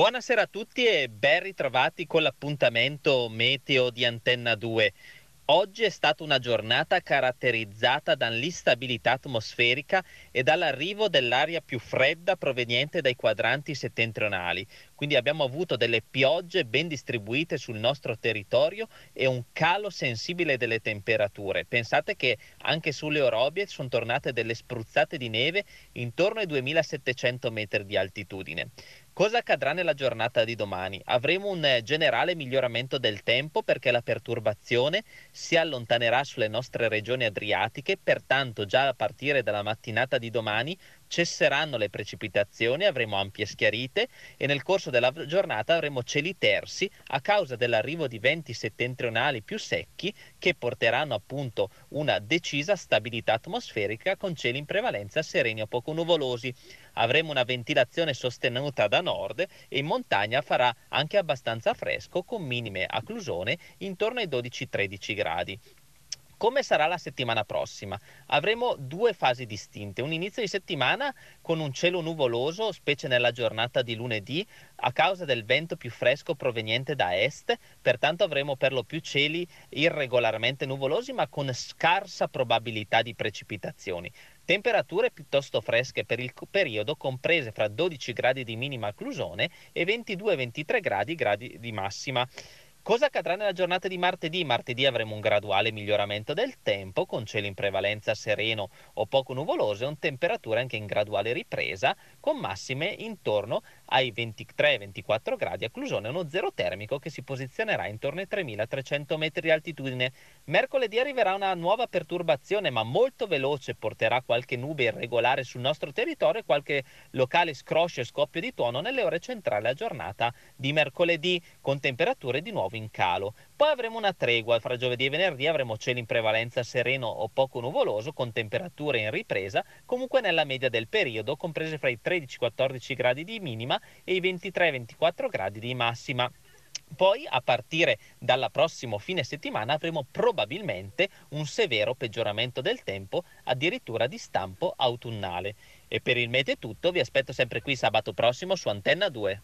Buonasera a tutti e ben ritrovati con l'appuntamento meteo di Antenna 2. Oggi è stata una giornata caratterizzata dall'instabilità atmosferica e dall'arrivo dell'aria più fredda proveniente dai quadranti settentrionali, quindi abbiamo avuto delle piogge ben distribuite sul nostro territorio e un calo sensibile delle temperature. Pensate che anche sulle Orobie sono tornate delle spruzzate di neve intorno ai 2700 metri di altitudine. Cosa accadrà nella giornata di domani? Avremo un eh, generale miglioramento del tempo perché la perturbazione si allontanerà sulle nostre regioni adriatiche, pertanto già a partire dalla mattinata di domani cesseranno le precipitazioni, avremo ampie schiarite e nel corso corso della giornata avremo cieli tersi a causa dell'arrivo di venti settentrionali più secchi che porteranno appunto una decisa stabilità atmosferica con cieli in prevalenza sereni o poco nuvolosi. Avremo una ventilazione sostenuta da nord e in montagna farà anche abbastanza fresco con minime a Clusone intorno ai 12-13 gradi. Come sarà la settimana prossima? Avremo due fasi distinte, un inizio di settimana con un cielo nuvoloso, specie nella giornata di lunedì, a causa del vento più fresco proveniente da est, pertanto avremo per lo più cieli irregolarmente nuvolosi ma con scarsa probabilità di precipitazioni. Temperature piuttosto fresche per il periodo, comprese fra 12 gradi di minima a Clusone e 22-23 gradi, gradi di massima Cosa accadrà nella giornata di martedì? Martedì avremo un graduale miglioramento del tempo, con cielo in prevalenza sereno o poco nuvoloso e una temperatura anche in graduale ripresa, con massime intorno ai 23-24 gradi, a Clusione uno zero termico che si posizionerà intorno ai 3.300 metri di altitudine. Mercoledì arriverà una nuova perturbazione ma molto veloce, porterà qualche nube irregolare sul nostro territorio e qualche locale scroscio e scoppio di tuono nelle ore centrali a giornata di mercoledì, con temperature di nuovo in calo. Poi avremo una tregua, fra giovedì e venerdì avremo cielo in prevalenza sereno o poco nuvoloso, con temperature in ripresa, comunque nella media del periodo, comprese fra i 13 14 gradi di minima e i 23-24 gradi di massima. Poi a partire dalla prossima fine settimana avremo probabilmente un severo peggioramento del tempo, addirittura di stampo autunnale. E per il mete tutto, vi aspetto sempre qui sabato prossimo su Antenna 2.